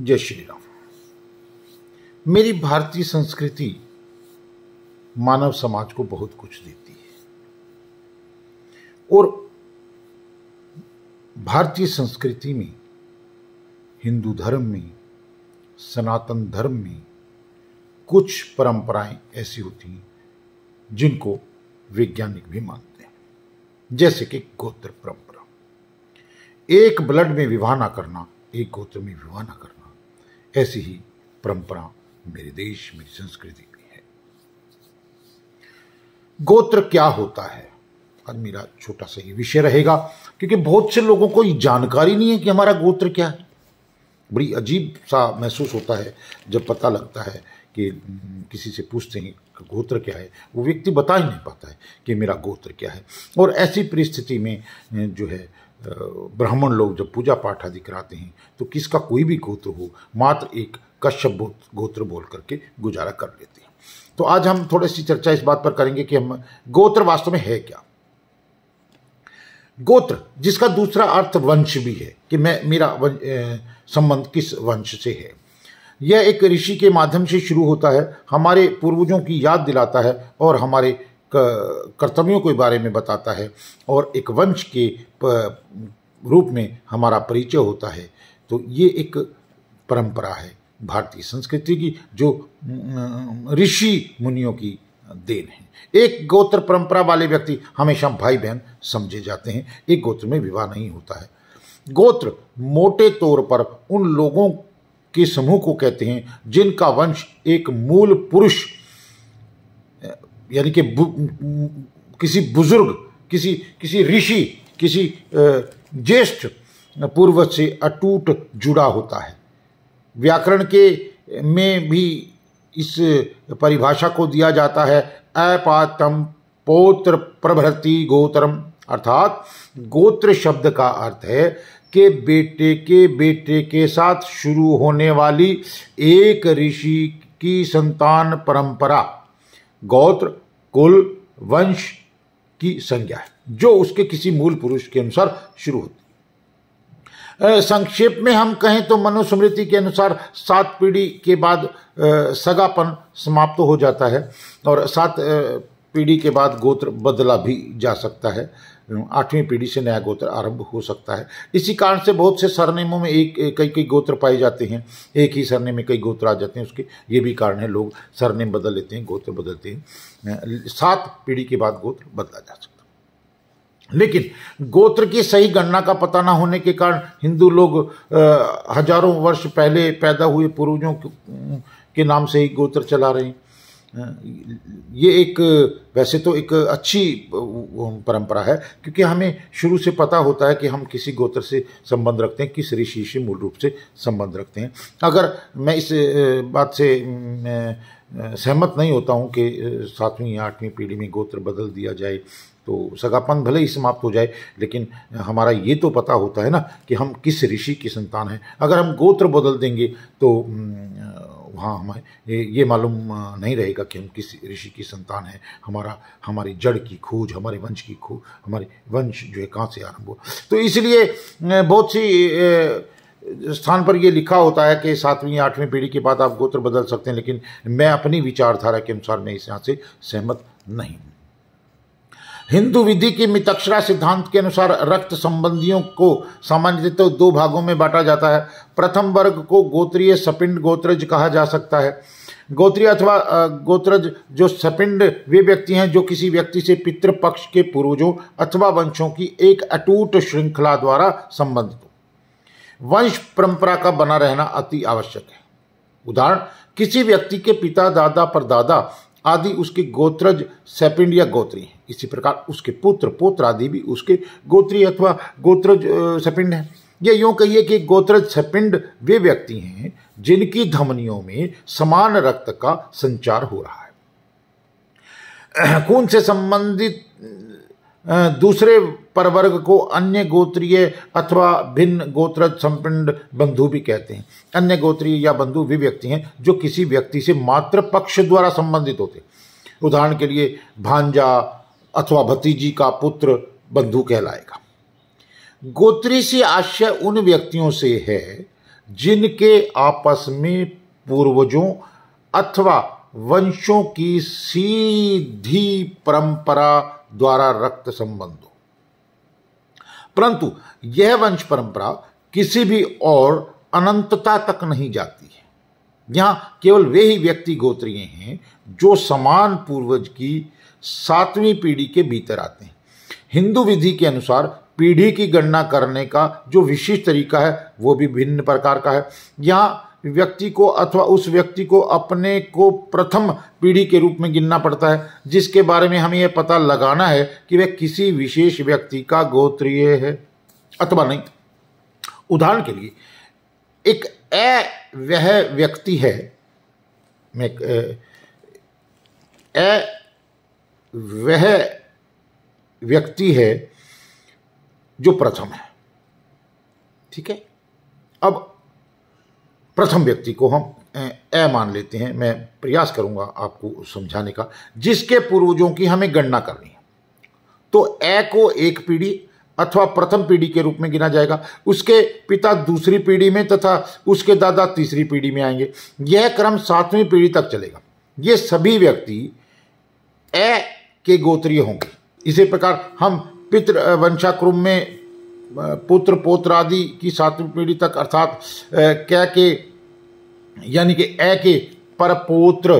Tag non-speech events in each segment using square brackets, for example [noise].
जय श्री राम मेरी भारतीय संस्कृति मानव समाज को बहुत कुछ देती है और भारतीय संस्कृति में हिंदू धर्म में सनातन धर्म में कुछ परंपराएं ऐसी होती हैं जिनको वैज्ञानिक भी मानते हैं जैसे कि गोत्र परंपरा एक ब्लड में विवाह ना करना एक गोत्र में विवाह ना करना ऐसी ही परंपरा मेरे देश मेरी संस्कृति में है गोत्र क्या होता है आज मेरा छोटा सा ही विषय रहेगा क्योंकि बहुत से लोगों को जानकारी नहीं है कि हमारा गोत्र क्या है बड़ी अजीब सा महसूस होता है जब पता लगता है कि हम्म, किसी से पूछते हैं गोत्र क्या है वो व्यक्ति बता ही नहीं पाता है कि मेरा गोत्र क्या है और ऐसी परिस्थिति में जो है ब्राह्मण लोग जब पूजा पाठ आदि कराते हैं तो किसका कोई भी गोत्र हो मात्र एक कश्यप गोत्र बोल करके गुजारा कर लेते हैं तो आज हम थोड़ी सी चर्चा इस बात पर करेंगे कि हम गोत्र वास्तव में है क्या गोत्र जिसका दूसरा अर्थ वंश भी है कि मैं मेरा संबंध किस वंश से है यह एक ऋषि के माध्यम से शुरू होता है हमारे पूर्वजों की याद दिलाता है और हमारे कर्तव्यों के बारे में बताता है और एक वंश के रूप में हमारा परिचय होता है तो ये एक परंपरा है भारतीय संस्कृति की जो ऋषि मुनियों की देन है एक गोत्र परंपरा वाले व्यक्ति हमेशा भाई बहन समझे जाते हैं एक गोत्र में विवाह नहीं होता है गोत्र मोटे तौर पर उन लोगों के समूह को कहते हैं जिनका वंश एक मूल पुरुष यानी कि किसी बुजुर्ग किसी किसी ऋषि किसी ज्येष्ठ पूर्व से अटूट जुड़ा होता है व्याकरण के में भी इस परिभाषा को दिया जाता है अपातम पौत्र प्रभृति गोत्रम अर्थात गोत्र शब्द का अर्थ है के बेटे के बेटे के साथ शुरू होने वाली एक ऋषि की संतान परंपरा गोत्र कुल वंश की संज्ञा है जो उसके किसी मूल पुरुष के अनुसार शुरू होती संक्षेप में हम कहें तो मनुस्मृति के अनुसार सात पीढ़ी के बाद सगापन समाप्त हो जाता है और सात पीढ़ी के बाद गोत्र बदला भी जा सकता है आठवीं पीढ़ी से नया गोत्र आरंभ हो सकता है इसी कारण से बहुत से सरनेमों में एक कई कई गोत्र पाए जाते हैं एक ही सरनेम में कई गोत्र आ जाते हैं उसके ये भी कारण है लोग सरनेम बदल लेते हैं गोत्र बदलते हैं सात पीढ़ी के बाद गोत्र बदला जा सकता लेकिन गोत्र की सही गणना का पता ना होने के कारण हिंदू लोग हजारों वर्ष पहले पैदा हुए पूर्वजों के नाम से ही गोत्र चला रहे हैं ये एक वैसे तो एक अच्छी परंपरा है क्योंकि हमें शुरू से पता होता है कि हम किसी गोत्र से संबंध रखते हैं किस ऋषि से मूल रूप से संबंध रखते हैं अगर मैं इस बात से सहमत नहीं होता हूँ कि सातवीं या आठवीं पीढ़ी में गोत्र बदल दिया जाए तो सगापन भले ही समाप्त हो जाए लेकिन हमारा ये तो पता होता है ना कि हम किस ऋषि की संतान हैं अगर हम गोत्र बदल देंगे तो वहाँ हमें ये ये मालूम नहीं रहेगा कि हम किस ऋषि की संतान है हमारा हमारी जड़ की खोज हमारे वंश की खोज हमारे वंश जो है कहाँ से आरंभ हुआ तो इसलिए बहुत सी स्थान पर ये लिखा होता है कि सातवीं आठवीं पीढ़ी के बाद आप गोत्र बदल सकते हैं लेकिन मैं अपनी विचारधारा के अनुसार मैं इस यहाँ से सहमत नहीं हूँ हिंदू विधि की मितक्षरा सिद्धांत के अनुसार रक्त संबंधियों को सामान्यतः दो भागों में बांटा जाता है प्रथम वर्ग को गोत्रीय सपिंड गोत्रज कहा जा सकता है गोत्रीय अथवा गोत्रज जो सपिंड वे व्यक्ति हैं जो किसी व्यक्ति से पितृपक्ष के पूर्वजों अथवा वंशों की एक अटूट श्रृंखला द्वारा संबंधित हो वंश परंपरा का बना रहना अति आवश्यक है उदाहरण किसी व्यक्ति के पिता दादा पर दादा आदि उसके गोत्रज सेपिंड या गोत्री हैं इसी प्रकार उसके पुत्र पुत्र आदि भी उसके गोत्री अथवा गोत्रज सेपिंड हैं यह यूँ कहिए कि गोत्रज सेपिंड वे व्यक्ति हैं जिनकी धमनियों में समान रक्त का संचार हो रहा है [clears throat] खून से संबंधित दूसरे परवर्ग को अन्य गोत्रीय अथवा भिन्न गोत्र संपिंड बंधु भी कहते हैं अन्य गोत्रीय या बंधु वे व्यक्ति हैं जो किसी व्यक्ति से मात्र पक्ष द्वारा संबंधित होते उदाहरण के लिए भांजा अथवा भतीजी का पुत्र बंधु कहलाएगा गोत्री से आशय उन व्यक्तियों से है जिनके आपस में पूर्वजों अथवा वंशों की सीधी परंपरा द्वारा रक्त संबंध हो परंतु यह वंश परंपरा किसी भी और अनंतता तक नहीं जाती है यहां केवल वे ही व्यक्ति गोत्रीय हैं जो समान पूर्वज की सातवीं पीढ़ी के भीतर आते हैं हिंदू विधि के अनुसार पीढ़ी की गणना करने का जो विशिष्ट तरीका है वो भी भिन्न प्रकार का है यहाँ व्यक्ति को अथवा उस व्यक्ति को अपने को प्रथम पीढ़ी के रूप में गिनना पड़ता है जिसके बारे में हमें यह पता लगाना है कि वह किसी विशेष व्यक्ति का गोत्रीय है अथवा नहीं उदाहरण के लिए एक ए वह व्यक्ति है मैं ए वह व्यक्ति है जो प्रथम है ठीक है अब प्रथम व्यक्ति को हम ए मान लेते हैं मैं प्रयास करूंगा आपको समझाने का जिसके पूर्वजों की हमें गणना करनी है तो ए को एक पीढ़ी अथवा प्रथम पीढ़ी के रूप में गिना जाएगा उसके पिता दूसरी पीढ़ी में तथा उसके दादा तीसरी पीढ़ी में आएंगे यह क्रम सातवीं पीढ़ी तक चलेगा ये सभी व्यक्ति ए के गोत्रीय होंगे इसी प्रकार हम पितृवंशाक्रम में पुत्र पोत्र आदि की सातवीं पीढ़ी तक अर्थात कै के यानी कि ए के परपोत्र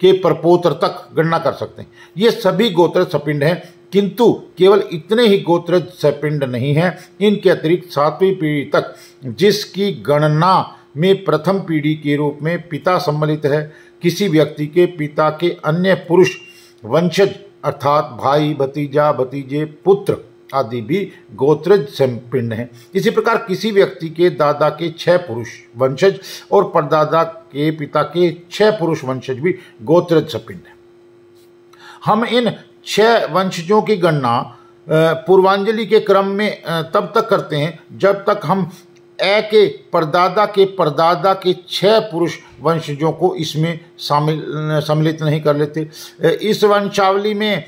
के परपोत्र तक गणना कर सकते हैं ये सभी गोत्र सपिंड हैं किंतु केवल इतने ही गोत्र सपिंड नहीं हैं इनके अतिरिक्त सातवीं पीढ़ी तक जिसकी गणना में प्रथम पीढ़ी के रूप में पिता सम्मिलित है किसी व्यक्ति के पिता के अन्य पुरुष वंशज अर्थात भाई भतीजा भतीजे पुत्र आदि भी गोत्रज संपिंड हैं इसी प्रकार किसी व्यक्ति के दादा के छह पुरुष वंशज और परदादा के पिता के छह पुरुष वंशज भी गोत्रज संपिंड हैं हम इन छह वंशजों की गणना पूर्वांजलि के क्रम में तब तक करते हैं जब तक हम ए के परदादा के परदादा के छह पुरुष वंशजों को इसमें शामिल सम्मिलित नहीं कर लेते इस वंशावली में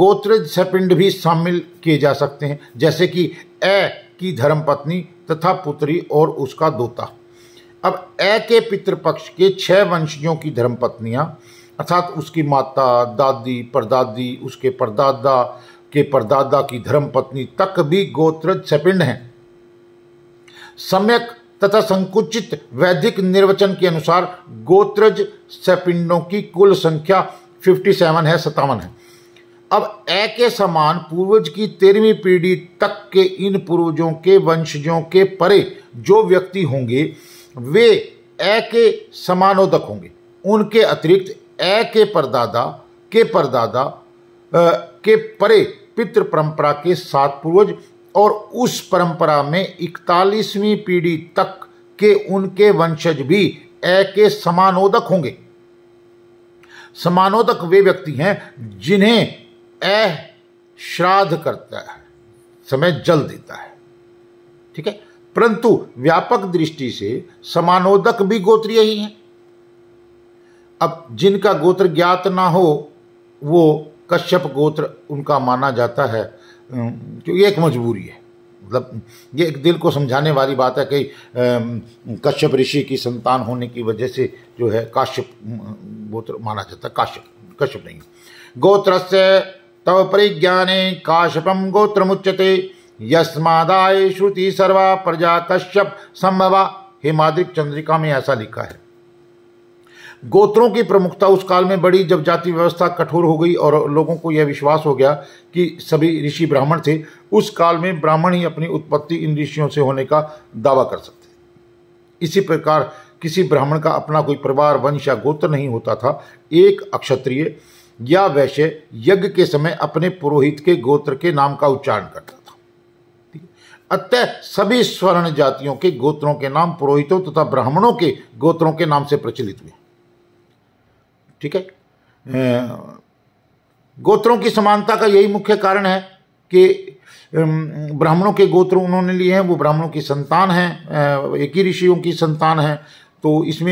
गोत्रज सपिंड भी शामिल किए जा सकते हैं जैसे कि ए की धर्मपत्नी तथा पुत्री और उसका दोता अब ए के पितृपक्ष के छह वंशजों की धर्मपत्नियाँ अर्थात उसकी माता दादी परदादी उसके परदादा के परदादा की धर्मपत्नी तक भी गोत्रज सपिंड हैं सम्यक तथा संकुचित वैदिक निर्वचन के अनुसार गोत्रज सपिंडों की कुल संख्या 57 है सत्तावन है अब ए के समान पूर्वज की तेरहवीं पीढ़ी तक के इन पूर्वजों के वंशजों के परे जो व्यक्ति होंगे वे ए के समानोदक होंगे उनके अतिरिक्त ए के परदादा के परदादा के परे पितृ परंपरा के सात पूर्वज और उस परंपरा में इकतालीसवीं पीढ़ी तक के उनके वंशज भी ए के समानोदक होंगे समानोदक वे व्यक्ति हैं जिन्हें ए श्राद्ध करता है समय जल देता है ठीक है परंतु व्यापक दृष्टि से समानोदक भी गोत्रीय ही हैं अब जिनका गोत्र ज्ञात ना हो वो कश्यप गोत्र उनका माना जाता है क्योंकि एक मजबूरी है मतलब ये एक दिल को समझाने वाली बात है कि कश्यप ऋषि की संतान होने की वजह से जो है काश्यप गोत्र माना जाता है काश्यप कश्यप नहीं गोत्र से तव परिज्ञाने काश्यपम गोत्र मुच्यते यस्मादाय श्रुति सर्वा प्रजा कश्यप संभवा हे चंद्रिका में ऐसा लिखा है गोत्रों की प्रमुखता उस काल में बड़ी जब जाति व्यवस्था कठोर हो गई और लोगों को यह विश्वास हो गया कि सभी ऋषि ब्राह्मण थे उस काल में ब्राह्मण ही अपनी उत्पत्ति इन ऋषियों से होने का दावा कर सकते इसी प्रकार किसी ब्राह्मण का अपना कोई परिवार वंश या गोत्र नहीं होता था एक अक्षत्रिय या वैश्य यज्ञ के समय अपने पुरोहित के गोत्र के नाम का उच्चारण करता था अतः सभी स्वर्ण जातियों के गोत्रों के नाम पुरोहितों तथा ब्राह्मणों के गोत्रों के नाम से प्रचलित हुए ठीक है गोत्रों की समानता का यही मुख्य कारण है कि ब्राह्मणों के गोत्र उन्होंने लिए हैं वो ब्राह्मणों की संतान हैं एक ही ऋषियों की संतान है तो इसमें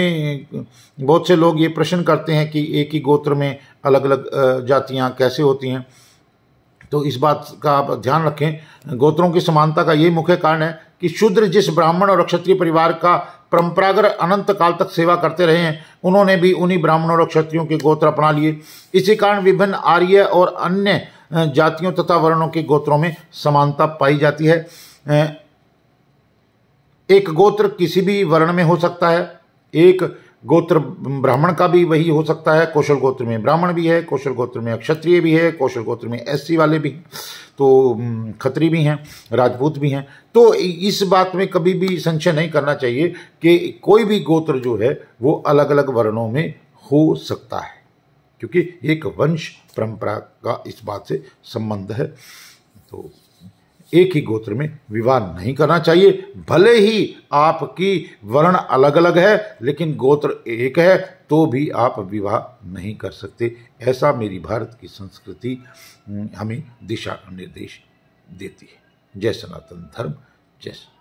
बहुत से लोग ये प्रश्न करते हैं कि एक ही गोत्र में अलग अलग जातियाँ कैसे होती हैं तो इस बात का आप ध्यान रखें गोत्रों की समानता का यही मुख्य कारण है कि शूद्र जिस ब्राह्मण और क्षत्रिय परिवार का परंपरागत अनंत काल तक सेवा करते रहे हैं उन्होंने भी उन्हीं ब्राह्मणों और क्षत्रियों के गोत्र अपना लिए इसी कारण विभिन्न आर्य और अन्य जातियों तथा वर्णों के गोत्रों में समानता पाई जाती है एक गोत्र किसी भी वर्ण में हो सकता है एक गोत्र ब्राह्मण का भी वही हो सकता है कौशल गोत्र में ब्राह्मण भी है कौशल गोत्र में क्षत्रिय भी है कौशल गोत्र में एससी वाले भी तो खत्री भी हैं राजपूत भी हैं तो इस बात में कभी भी संशय नहीं करना चाहिए कि कोई भी गोत्र जो है वो अलग अलग वर्णों में हो सकता है क्योंकि एक वंश परंपरा का इस बात से संबंध है तो एक ही गोत्र में विवाह नहीं करना चाहिए भले ही आपकी वर्ण अलग अलग है लेकिन गोत्र एक है तो भी आप विवाह नहीं कर सकते ऐसा मेरी भारत की संस्कृति हमें दिशा निर्देश देती है जय सनातन धर्म जय